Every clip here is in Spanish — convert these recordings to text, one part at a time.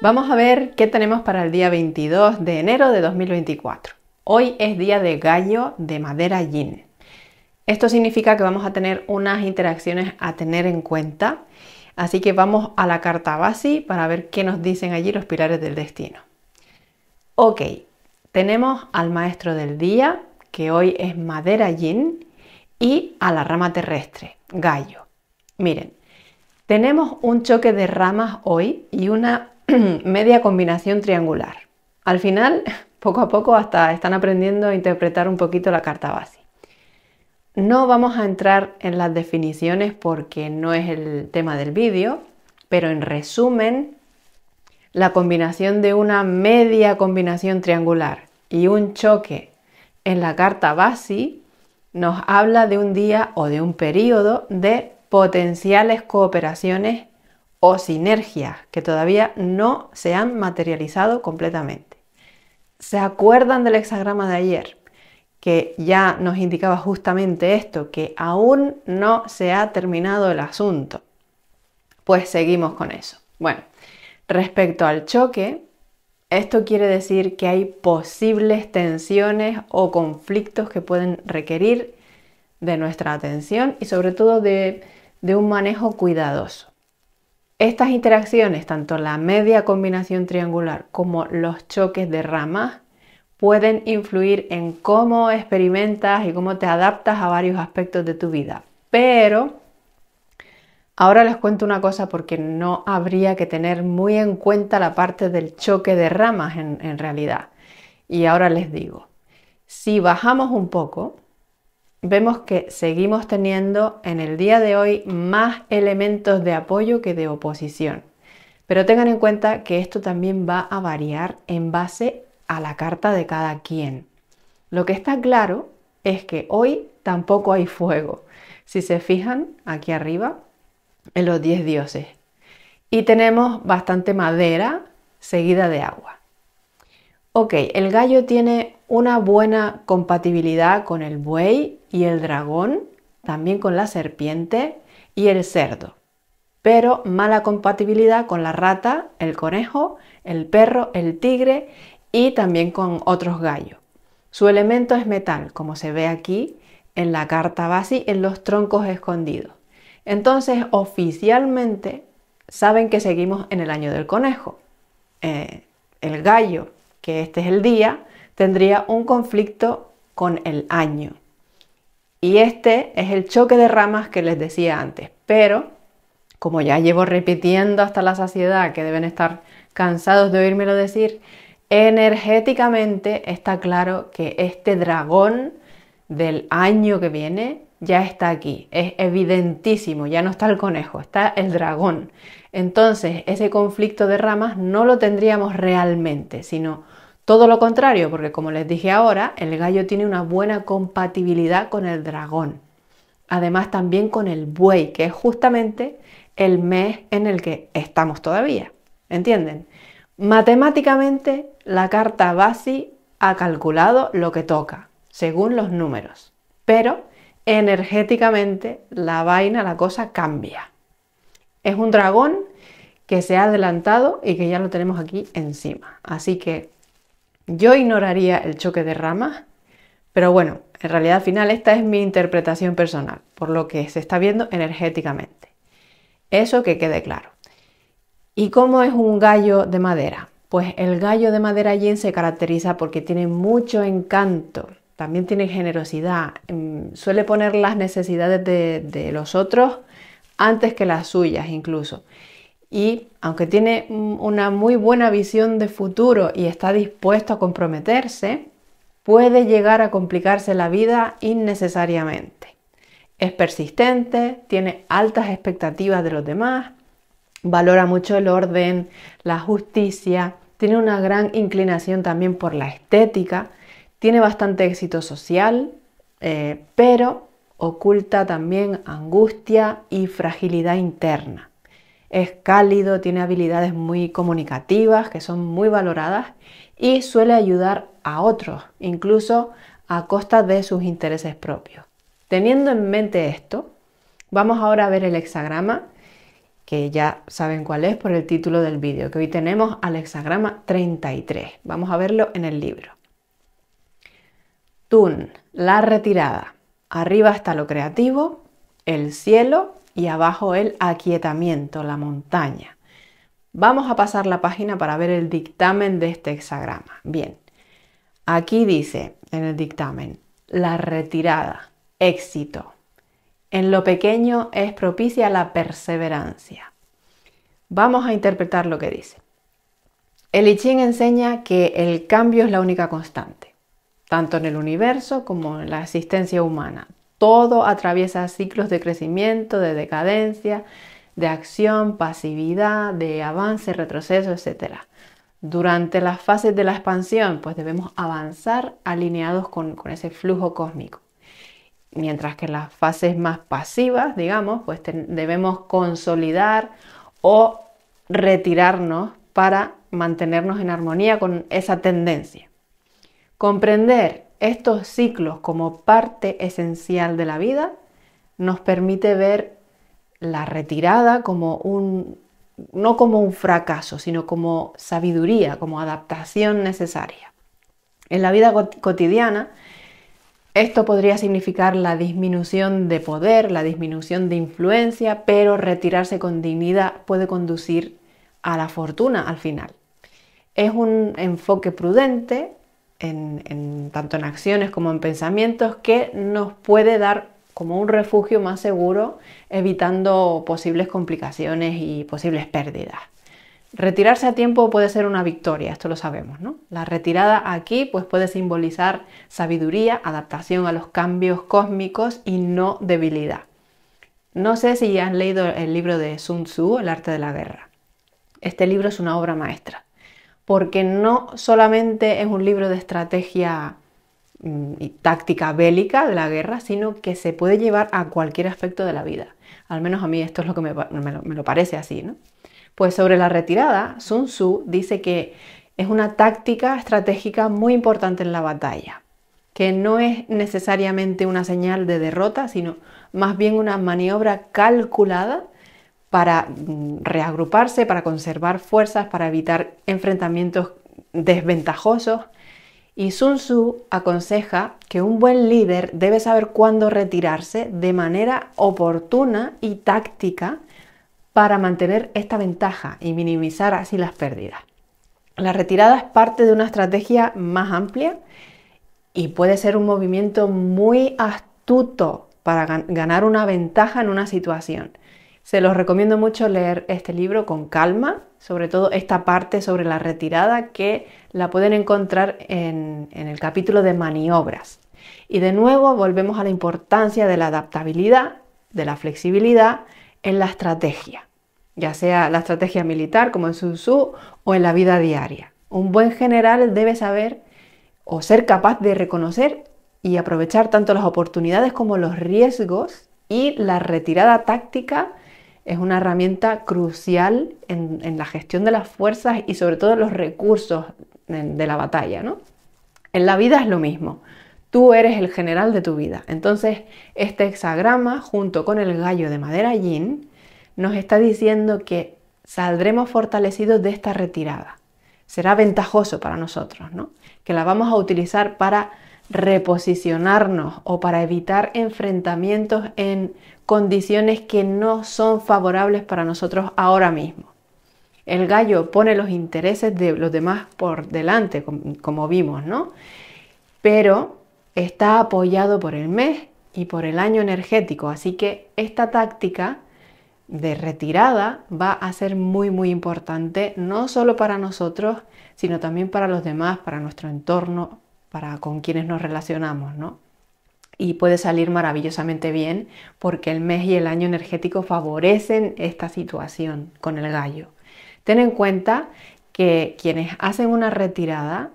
Vamos a ver qué tenemos para el día 22 de enero de 2024. Hoy es día de gallo de madera yin. Esto significa que vamos a tener unas interacciones a tener en cuenta, así que vamos a la carta base para ver qué nos dicen allí los pilares del destino. Ok, tenemos al maestro del día, que hoy es madera yin, y a la rama terrestre, gallo. Miren, tenemos un choque de ramas hoy y una media combinación triangular. Al final, poco a poco, hasta están aprendiendo a interpretar un poquito la carta base. No vamos a entrar en las definiciones porque no es el tema del vídeo, pero en resumen, la combinación de una media combinación triangular y un choque en la carta base nos habla de un día o de un periodo de potenciales cooperaciones o sinergias que todavía no se han materializado completamente. ¿Se acuerdan del hexagrama de ayer? Que ya nos indicaba justamente esto, que aún no se ha terminado el asunto. Pues seguimos con eso. Bueno, respecto al choque, esto quiere decir que hay posibles tensiones o conflictos que pueden requerir de nuestra atención y sobre todo de, de un manejo cuidadoso. Estas interacciones, tanto la media combinación triangular como los choques de ramas, pueden influir en cómo experimentas y cómo te adaptas a varios aspectos de tu vida. Pero ahora les cuento una cosa porque no habría que tener muy en cuenta la parte del choque de ramas en, realidad. Y ahora les digo, si bajamos un poco, vemos que seguimos teniendo en el día de hoy más elementos de apoyo que de oposición. Pero tengan en cuenta que esto también va a variar en base a la carta de cada quien. Lo que está claro es que hoy tampoco hay fuego. Si se fijan aquí arriba, en los 10 dioses. Y tenemos bastante madera seguida de agua. Ok, el gallo tiene una buena compatibilidad con el buey y el dragón, también con la serpiente y el cerdo. Pero mala compatibilidad con la rata, el conejo, el perro, el tigre y también con otros gallos. Su elemento es metal, como se ve aquí en la carta base en los troncos escondidos. Entonces, oficialmente, saben que seguimos en el año del conejo. Eh, el gallo, que este es el día, tendría un conflicto con el año. Y este es el choque de ramas que les decía antes. Pero, como ya llevo repitiendo hasta la saciedad que deben estar cansados de oírmelo decir, energéticamente está claro que este dragón del año que viene ya está aquí, es evidentísimo, ya no está el conejo, está el dragón. Entonces, ese conflicto de ramas no lo tendríamos realmente, sino todo lo contrario, porque como les dije ahora, el gallo tiene una buena compatibilidad con el dragón. Además también con el buey, que es justamente el mes en el que estamos todavía. ¿Entienden? Matemáticamente, la carta Basi ha calculado lo que toca, según los números. Pero energéticamente, la vaina, la cosa cambia. Es un dragón que se ha adelantado y que ya lo tenemos aquí encima. Así que yo ignoraría el choque de ramas, pero bueno, en realidad al final esta es mi interpretación personal, por lo que se está viendo energéticamente. Eso que quede claro. ¿Y cómo es un gallo de madera? Pues el gallo de madera allí se caracteriza porque tiene mucho encanto, también tiene generosidad, mm, suele poner las necesidades de, de los otros antes que las suyas incluso y aunque tiene una muy buena visión de futuro y está dispuesto a comprometerse, puede llegar a complicarse la vida innecesariamente. Es persistente, tiene altas expectativas de los demás, valora mucho el orden, la justicia, tiene una gran inclinación también por la estética, tiene bastante éxito social, eh, pero oculta también angustia y fragilidad interna es cálido, tiene habilidades muy comunicativas que son muy valoradas y suele ayudar a otros, incluso a costa de sus intereses propios. Teniendo en mente esto, vamos ahora a ver el hexagrama, que ya saben cuál es por el título del vídeo, que hoy tenemos al hexagrama 33. Vamos a verlo en el libro. Tun, la retirada. Arriba está lo creativo, el cielo y abajo el aquietamiento, la montaña. Vamos a pasar la página para ver el dictamen de este hexagrama. Bien, aquí dice en el dictamen, la retirada, éxito. En lo pequeño es propicia la perseverancia. Vamos a interpretar lo que dice. El I Ching enseña que el cambio es la única constante, tanto en el universo como en la existencia humana. Todo atraviesa ciclos de crecimiento, de decadencia, de acción, pasividad, de avance, retroceso, etc. Durante las fases de la expansión, pues debemos avanzar alineados con, ese flujo cósmico. Mientras que en las fases más pasivas, digamos, pues debemos consolidar o retirarnos para mantenernos en armonía con esa tendencia. Comprender estos ciclos como parte esencial de la vida nos permite ver la retirada como un, no como un fracaso, sino como sabiduría, como adaptación necesaria. En la vida cotidiana, esto podría significar la disminución de poder, la disminución de influencia, pero retirarse con dignidad puede conducir a la fortuna al final. Es un enfoque prudente en, tanto en acciones como en pensamientos que nos puede dar como un refugio más seguro, evitando posibles complicaciones y posibles pérdidas. Retirarse a tiempo puede ser una victoria, esto lo sabemos, La retirada aquí pues, puede simbolizar sabiduría, adaptación a los cambios cósmicos y no debilidad. No sé si ya han leído el libro de Sun Tzu, El arte de la guerra. Este libro es una obra maestra porque no solamente es un libro de estrategia mm, y táctica bélica de la guerra, sino que se puede llevar a cualquier aspecto de la vida. Al menos a mí esto es lo que me, lo, parece así, ¿no? Pues sobre la retirada, Sun Tzu dice que es una táctica estratégica muy importante en la batalla, que no es necesariamente una señal de derrota, sino más bien una maniobra calculada para mm, reagruparse, para conservar fuerzas, para evitar enfrentamientos desventajosos. Y Sun Tzu aconseja que un buen líder debe saber cuándo retirarse de manera oportuna y táctica para mantener esta ventaja y minimizar así las pérdidas. La retirada es parte de una estrategia más amplia y puede ser un movimiento muy astuto para ganar una ventaja en una situación. Se los recomiendo mucho leer este libro con calma, sobre todo esta parte sobre la retirada que la pueden encontrar en, el capítulo de maniobras. Y de nuevo volvemos a la importancia de la adaptabilidad, de la flexibilidad en la estrategia ya sea la estrategia militar como en Sun o en la vida diaria. Un buen general debe saber o ser capaz de reconocer y aprovechar tanto las oportunidades como los riesgos y la retirada táctica es una herramienta crucial en, la gestión de las fuerzas y sobre todo los recursos de, la batalla. ¿no? En la vida es lo mismo. Tú eres el general de tu vida. Entonces, este hexagrama junto con el gallo de madera yin nos está diciendo que saldremos fortalecidos de esta retirada. Será ventajoso para nosotros, ¿no? Que la vamos a utilizar para reposicionarnos o para evitar enfrentamientos en condiciones que no son favorables para nosotros ahora mismo. El gallo pone los intereses de los demás por delante, como vimos, ¿no? Pero está apoyado por el mes y por el año energético, así que esta táctica de retirada va a ser muy muy importante, no solo para nosotros, sino también para los demás, para nuestro entorno, para con quienes nos relacionamos, ¿no? Y puede salir maravillosamente bien porque el mes y el año energético favorecen esta situación con el gallo. Ten en cuenta que quienes hacen una retirada,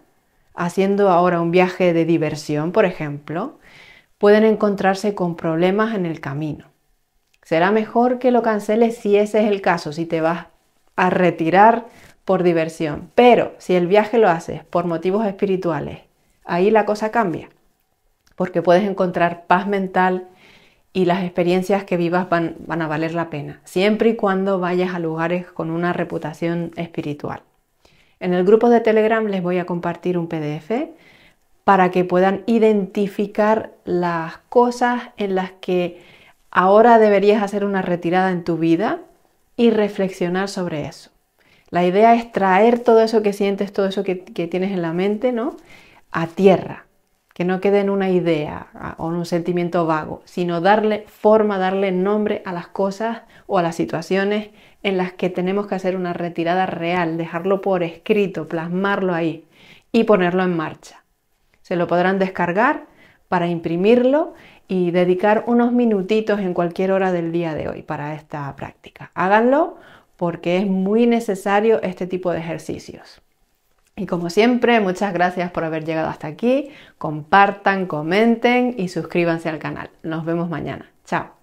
haciendo ahora un viaje de diversión, por ejemplo, pueden encontrarse con problemas en el camino. Será mejor que lo canceles si ese es el caso, si te vas a retirar por diversión. Pero si el viaje lo haces por motivos espirituales ahí la cosa cambia, porque puedes encontrar paz mental y las experiencias que vivas van, a valer la pena, siempre y cuando vayas a lugares con una reputación espiritual. En el grupo de Telegram les voy a compartir un PDF para que puedan identificar las cosas en las que ahora deberías hacer una retirada en tu vida y reflexionar sobre eso. La idea es traer todo eso que sientes, todo eso que, que tienes en la mente, ¿no? a tierra, que no quede en una idea o en un sentimiento vago, sino darle forma, darle nombre a las cosas o a las situaciones en las que tenemos que hacer una retirada real, dejarlo por escrito, plasmarlo ahí y ponerlo en marcha. Se lo podrán descargar para imprimirlo y dedicar unos minutitos en cualquier hora del día de hoy para esta práctica. Háganlo porque es muy necesario este tipo de ejercicios. Y como siempre, muchas gracias por haber llegado hasta aquí. Compartan, comenten y suscríbanse al canal. Nos vemos mañana. Chao.